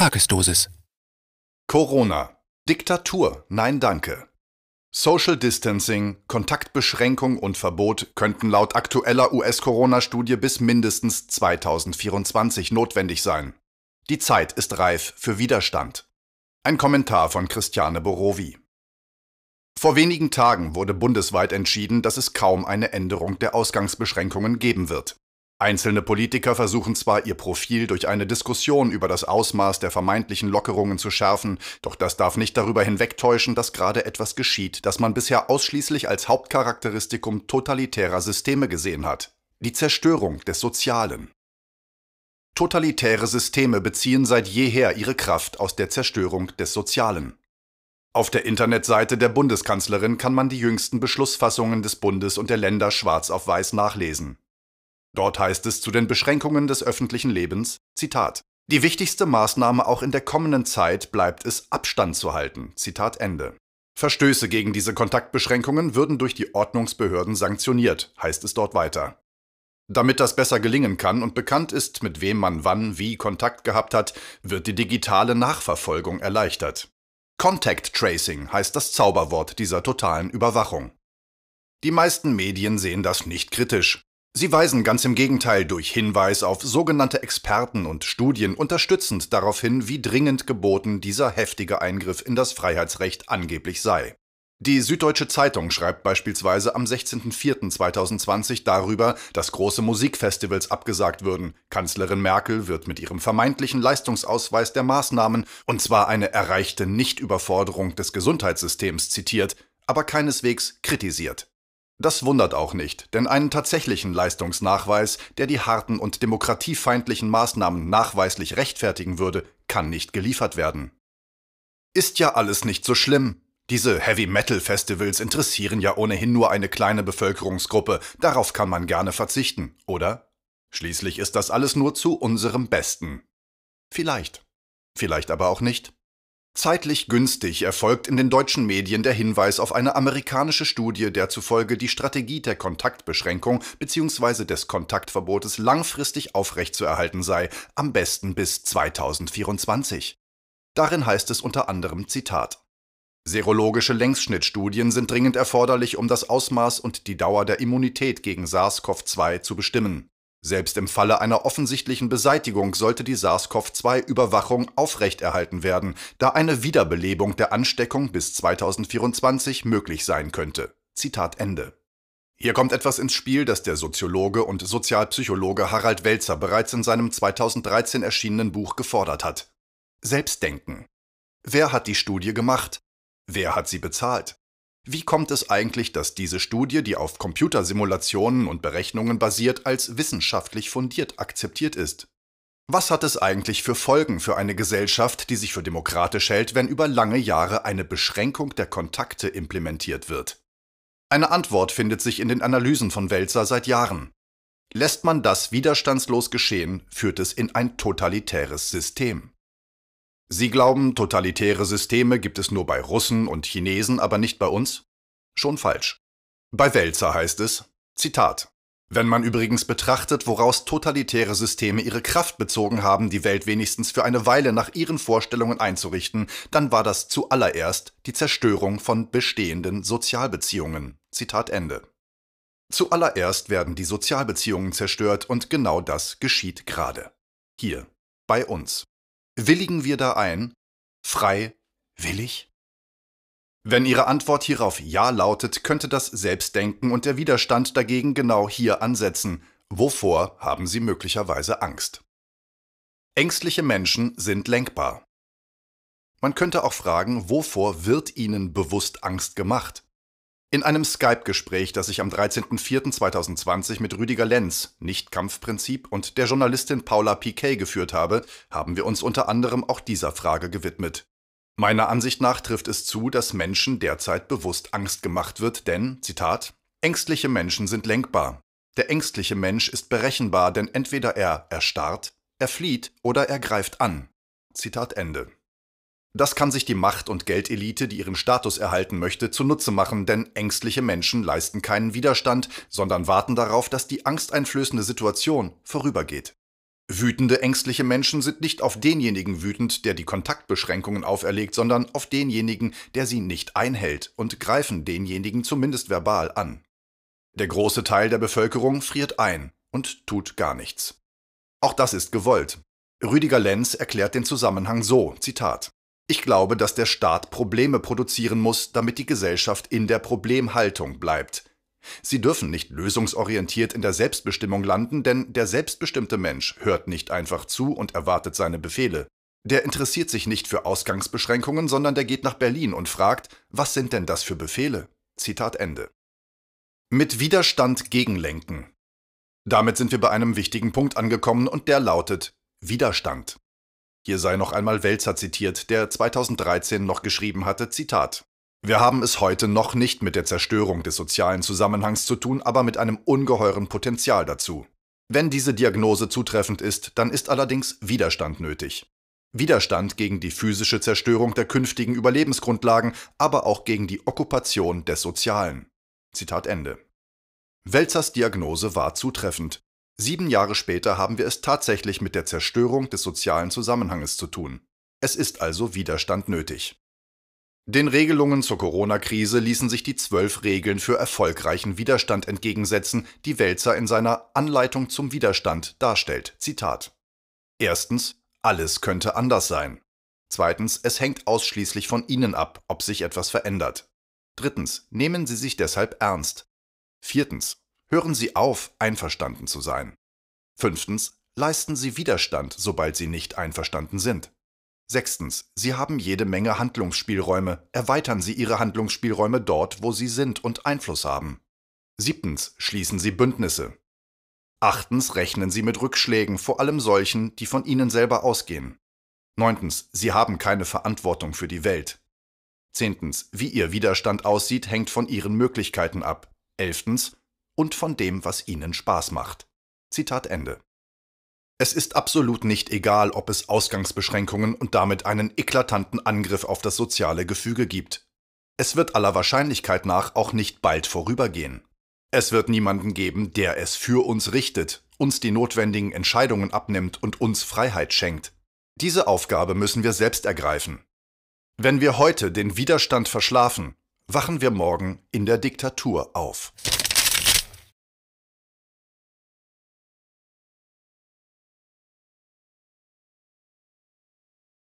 Tagesdosis. Corona. Diktatur. Nein, danke. Social Distancing, Kontaktbeschränkung und Verbot könnten laut aktueller US-Corona-Studie bis mindestens 2024 notwendig sein. Die Zeit ist reif für Widerstand. Ein Kommentar von Christiane Borowi. Vor wenigen Tagen wurde bundesweit entschieden, dass es kaum eine Änderung der Ausgangsbeschränkungen geben wird. Einzelne Politiker versuchen zwar ihr Profil durch eine Diskussion über das Ausmaß der vermeintlichen Lockerungen zu schärfen, doch das darf nicht darüber hinwegtäuschen, dass gerade etwas geschieht, das man bisher ausschließlich als Hauptcharakteristikum totalitärer Systeme gesehen hat. Die Zerstörung des Sozialen. Totalitäre Systeme beziehen seit jeher ihre Kraft aus der Zerstörung des Sozialen. Auf der Internetseite der Bundeskanzlerin kann man die jüngsten Beschlussfassungen des Bundes und der Länder schwarz auf weiß nachlesen. Dort heißt es zu den Beschränkungen des öffentlichen Lebens, Zitat, die wichtigste Maßnahme auch in der kommenden Zeit bleibt es, Abstand zu halten. Zitat Ende. Verstöße gegen diese Kontaktbeschränkungen würden durch die Ordnungsbehörden sanktioniert, heißt es dort weiter. Damit das besser gelingen kann und bekannt ist, mit wem man wann wie Kontakt gehabt hat, wird die digitale Nachverfolgung erleichtert. Contact Tracing heißt das Zauberwort dieser totalen Überwachung. Die meisten Medien sehen das nicht kritisch. Sie weisen ganz im Gegenteil durch Hinweis auf sogenannte Experten und Studien unterstützend darauf hin, wie dringend geboten dieser heftige Eingriff in das Freiheitsrecht angeblich sei. Die Süddeutsche Zeitung schreibt beispielsweise am 16.04.2020 darüber, dass große Musikfestivals abgesagt würden. Kanzlerin Merkel wird mit ihrem vermeintlichen Leistungsausweis der Maßnahmen, und zwar eine erreichte Nichtüberforderung des Gesundheitssystems zitiert, aber keineswegs kritisiert. Das wundert auch nicht, denn einen tatsächlichen Leistungsnachweis, der die harten und demokratiefeindlichen Maßnahmen nachweislich rechtfertigen würde, kann nicht geliefert werden. Ist ja alles nicht so schlimm. Diese Heavy-Metal-Festivals interessieren ja ohnehin nur eine kleine Bevölkerungsgruppe, darauf kann man gerne verzichten, oder? Schließlich ist das alles nur zu unserem Besten. Vielleicht. Vielleicht aber auch nicht. Zeitlich günstig erfolgt in den deutschen Medien der Hinweis auf eine amerikanische Studie, der zufolge die Strategie der Kontaktbeschränkung bzw. des Kontaktverbotes langfristig aufrechtzuerhalten sei, am besten bis 2024. Darin heißt es unter anderem Zitat Serologische Längsschnittstudien sind dringend erforderlich, um das Ausmaß und die Dauer der Immunität gegen SARS-CoV-2 zu bestimmen. Selbst im Falle einer offensichtlichen Beseitigung sollte die SARS-CoV-2-Überwachung aufrechterhalten werden, da eine Wiederbelebung der Ansteckung bis 2024 möglich sein könnte. Zitat Ende. Hier kommt etwas ins Spiel, das der Soziologe und Sozialpsychologe Harald Welzer bereits in seinem 2013 erschienenen Buch gefordert hat. Selbstdenken. Wer hat die Studie gemacht? Wer hat sie bezahlt? Wie kommt es eigentlich, dass diese Studie, die auf Computersimulationen und Berechnungen basiert, als wissenschaftlich fundiert akzeptiert ist? Was hat es eigentlich für Folgen für eine Gesellschaft, die sich für demokratisch hält, wenn über lange Jahre eine Beschränkung der Kontakte implementiert wird? Eine Antwort findet sich in den Analysen von Welzer seit Jahren. Lässt man das widerstandslos geschehen, führt es in ein totalitäres System. Sie glauben, totalitäre Systeme gibt es nur bei Russen und Chinesen, aber nicht bei uns? Schon falsch. Bei Welzer heißt es, Zitat, wenn man übrigens betrachtet, woraus totalitäre Systeme ihre Kraft bezogen haben, die Welt wenigstens für eine Weile nach ihren Vorstellungen einzurichten, dann war das zuallererst die Zerstörung von bestehenden Sozialbeziehungen. Zitat Ende. Zuallererst werden die Sozialbeziehungen zerstört und genau das geschieht gerade. Hier, bei uns. Willigen wir da ein? Frei, willig? Wenn Ihre Antwort hierauf Ja lautet, könnte das Selbstdenken und der Widerstand dagegen genau hier ansetzen. Wovor haben Sie möglicherweise Angst? Ängstliche Menschen sind lenkbar. Man könnte auch fragen, wovor wird ihnen bewusst Angst gemacht? In einem Skype-Gespräch, das ich am 13.04.2020 mit Rüdiger Lenz, nicht Kampfprinzip, und der Journalistin Paula Piquet geführt habe, haben wir uns unter anderem auch dieser Frage gewidmet. Meiner Ansicht nach trifft es zu, dass Menschen derzeit bewusst Angst gemacht wird, denn, Zitat, ängstliche Menschen sind lenkbar. Der ängstliche Mensch ist berechenbar, denn entweder er erstarrt, er flieht oder er greift an. Zitat Ende. Das kann sich die Macht- und Geldelite, die ihren Status erhalten möchte, zunutze machen, denn ängstliche Menschen leisten keinen Widerstand, sondern warten darauf, dass die angsteinflößende Situation vorübergeht. Wütende, ängstliche Menschen sind nicht auf denjenigen wütend, der die Kontaktbeschränkungen auferlegt, sondern auf denjenigen, der sie nicht einhält und greifen denjenigen zumindest verbal an. Der große Teil der Bevölkerung friert ein und tut gar nichts. Auch das ist gewollt. Rüdiger Lenz erklärt den Zusammenhang so, Zitat. Ich glaube, dass der Staat Probleme produzieren muss, damit die Gesellschaft in der Problemhaltung bleibt. Sie dürfen nicht lösungsorientiert in der Selbstbestimmung landen, denn der selbstbestimmte Mensch hört nicht einfach zu und erwartet seine Befehle. Der interessiert sich nicht für Ausgangsbeschränkungen, sondern der geht nach Berlin und fragt, was sind denn das für Befehle? Zitat Ende. Mit Widerstand gegenlenken. Damit sind wir bei einem wichtigen Punkt angekommen und der lautet Widerstand. Hier sei noch einmal Welzer zitiert, der 2013 noch geschrieben hatte, Zitat. Wir haben es heute noch nicht mit der Zerstörung des sozialen Zusammenhangs zu tun, aber mit einem ungeheuren Potenzial dazu. Wenn diese Diagnose zutreffend ist, dann ist allerdings Widerstand nötig. Widerstand gegen die physische Zerstörung der künftigen Überlebensgrundlagen, aber auch gegen die Okkupation des Sozialen. Zitat Ende. Welzers Diagnose war zutreffend. Sieben Jahre später haben wir es tatsächlich mit der Zerstörung des sozialen Zusammenhanges zu tun. Es ist also Widerstand nötig. Den Regelungen zur Corona-Krise ließen sich die zwölf Regeln für erfolgreichen Widerstand entgegensetzen, die Welzer in seiner Anleitung zum Widerstand darstellt. Zitat. Erstens, alles könnte anders sein. Zweitens, es hängt ausschließlich von Ihnen ab, ob sich etwas verändert. Drittens, nehmen Sie sich deshalb ernst. Viertens, Hören Sie auf, einverstanden zu sein. Fünftens, leisten Sie Widerstand, sobald Sie nicht einverstanden sind. Sechstens, Sie haben jede Menge Handlungsspielräume, erweitern Sie Ihre Handlungsspielräume dort, wo Sie sind und Einfluss haben. Siebtens, schließen Sie Bündnisse. Achtens, rechnen Sie mit Rückschlägen, vor allem solchen, die von Ihnen selber ausgehen. Neuntens, Sie haben keine Verantwortung für die Welt. Zehntens, wie Ihr Widerstand aussieht, hängt von Ihren Möglichkeiten ab. Elftens, und von dem, was ihnen Spaß macht. Zitat Ende. Es ist absolut nicht egal, ob es Ausgangsbeschränkungen und damit einen eklatanten Angriff auf das soziale Gefüge gibt. Es wird aller Wahrscheinlichkeit nach auch nicht bald vorübergehen. Es wird niemanden geben, der es für uns richtet, uns die notwendigen Entscheidungen abnimmt und uns Freiheit schenkt. Diese Aufgabe müssen wir selbst ergreifen. Wenn wir heute den Widerstand verschlafen, wachen wir morgen in der Diktatur auf.